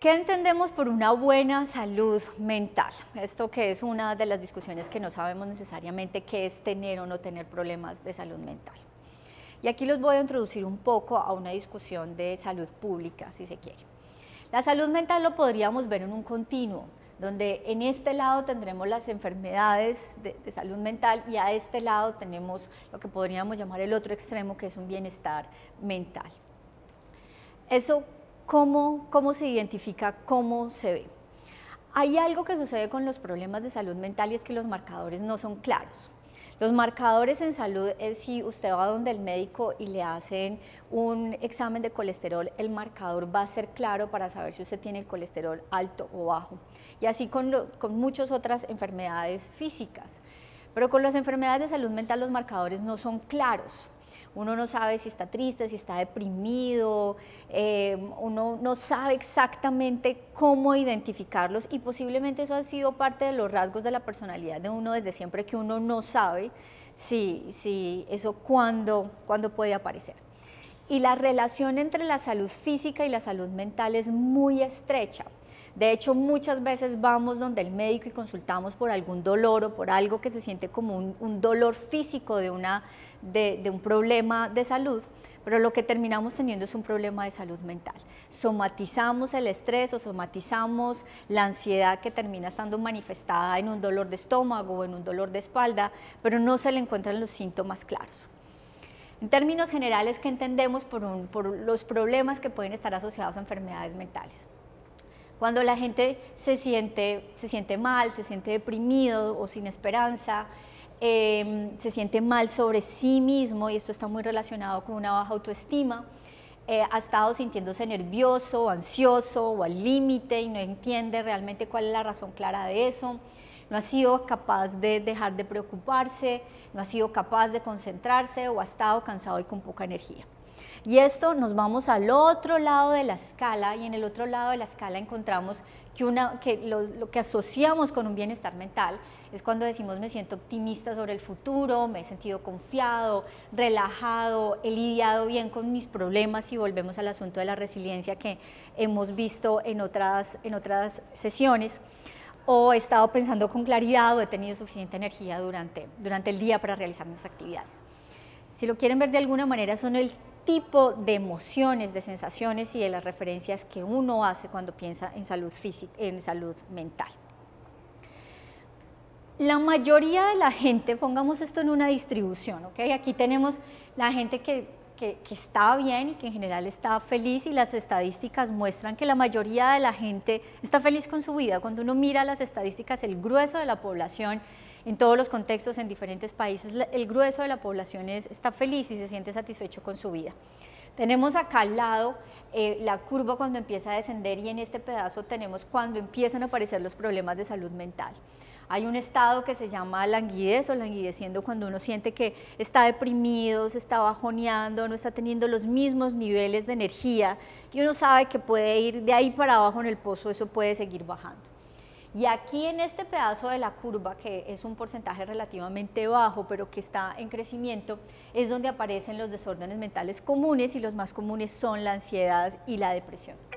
¿Qué entendemos por una buena salud mental? Esto que es una de las discusiones que no sabemos necesariamente qué es tener o no tener problemas de salud mental. Y aquí los voy a introducir un poco a una discusión de salud pública, si se quiere. La salud mental lo podríamos ver en un continuo, donde en este lado tendremos las enfermedades de, salud mental y a este lado tenemos lo que podríamos llamar el otro extremo, que es un bienestar mental. Eso ¿Cómo, se identifica? ¿Cómo se ve? Hay algo que sucede con los problemas de salud mental y es que los marcadores no son claros. Los marcadores en salud es si usted va donde el médico y le hacen un examen de colesterol, el marcador va a ser claro para saber si usted tiene el colesterol alto o bajo. Y así con, con muchas otras enfermedades físicas. Pero con las enfermedades de salud mental los marcadores no son claros. Uno no sabe si está triste, si está deprimido, eh, uno no sabe exactamente cómo identificarlos y posiblemente eso ha sido parte de los rasgos de la personalidad de uno desde siempre que uno no sabe si, si eso cuándo, cuándo puede aparecer. Y la relación entre la salud física y la salud mental es muy estrecha. De hecho, muchas veces vamos donde el médico y consultamos por algún dolor o por algo que se siente como un, dolor físico de, un problema de salud, pero lo que terminamos teniendo es un problema de salud mental. Somatizamos el estrés o somatizamos la ansiedad que termina estando manifestada en un dolor de estómago o en un dolor de espalda, pero no se le encuentran los síntomas claros. En términos generales, ¿qué entendemos por los problemas que pueden estar asociados a enfermedades mentales? Cuando la gente se siente, se siente mal, se siente deprimido o sin esperanza, em, se siente mal sobre sí mismo y esto está muy relacionado con una baja autoestima, eh, ha estado sintiéndose nervioso, ansioso o al límite y no entiende realmente cuál es la razón clara de eso no ha sido capaz de dejar de preocuparse, no ha sido capaz de concentrarse o ha estado cansado y con poca energía. Y esto nos vamos al otro lado de la escala y en el otro lado de la escala encontramos que, lo, que asociamos con un bienestar mental es cuando decimos me siento optimista sobre el futuro, me he sentido confiado, relajado, he lidiado bien con mis problemas y volvemos al asunto de la resiliencia que hemos visto en otras, en otras sesiones o he estado pensando con claridad o he tenido suficiente energía durante, durante el día para realizar mis actividades. Si lo quieren ver de alguna manera, son el tipo de emociones, de sensaciones y de las referencias que uno hace cuando piensa en salud física, en salud mental. La mayoría de la gente, pongamos esto en una distribución, ¿ok? Aquí tenemos la gente que, está bien y que en general está feliz y las estadísticas muestran que la mayoría de la gente está feliz con su vida. Cuando uno mira las estadísticas, el grueso de la población en todos los contextos, en diferentes países, el grueso de la población está feliz y se siente satisfecho con su vida. Tenemos acá al lado eh, la curva cuando empieza a descender y en este pedazo tenemos cuando empiezan a aparecer los problemas de salud mental. Hay un estado que se llama languidez o languideciendo cuando uno siente que está deprimido, se está bajoneando, no está teniendo los mismos niveles de energía y uno sabe que puede ir de ahí para abajo en el pozo, eso puede seguir bajando. Y aquí en este pedazo de la curva, que es un porcentaje relativamente bajo, pero que está en crecimiento, es donde aparecen los desórdenes mentales comunes y los más comunes son la ansiedad y la depresión.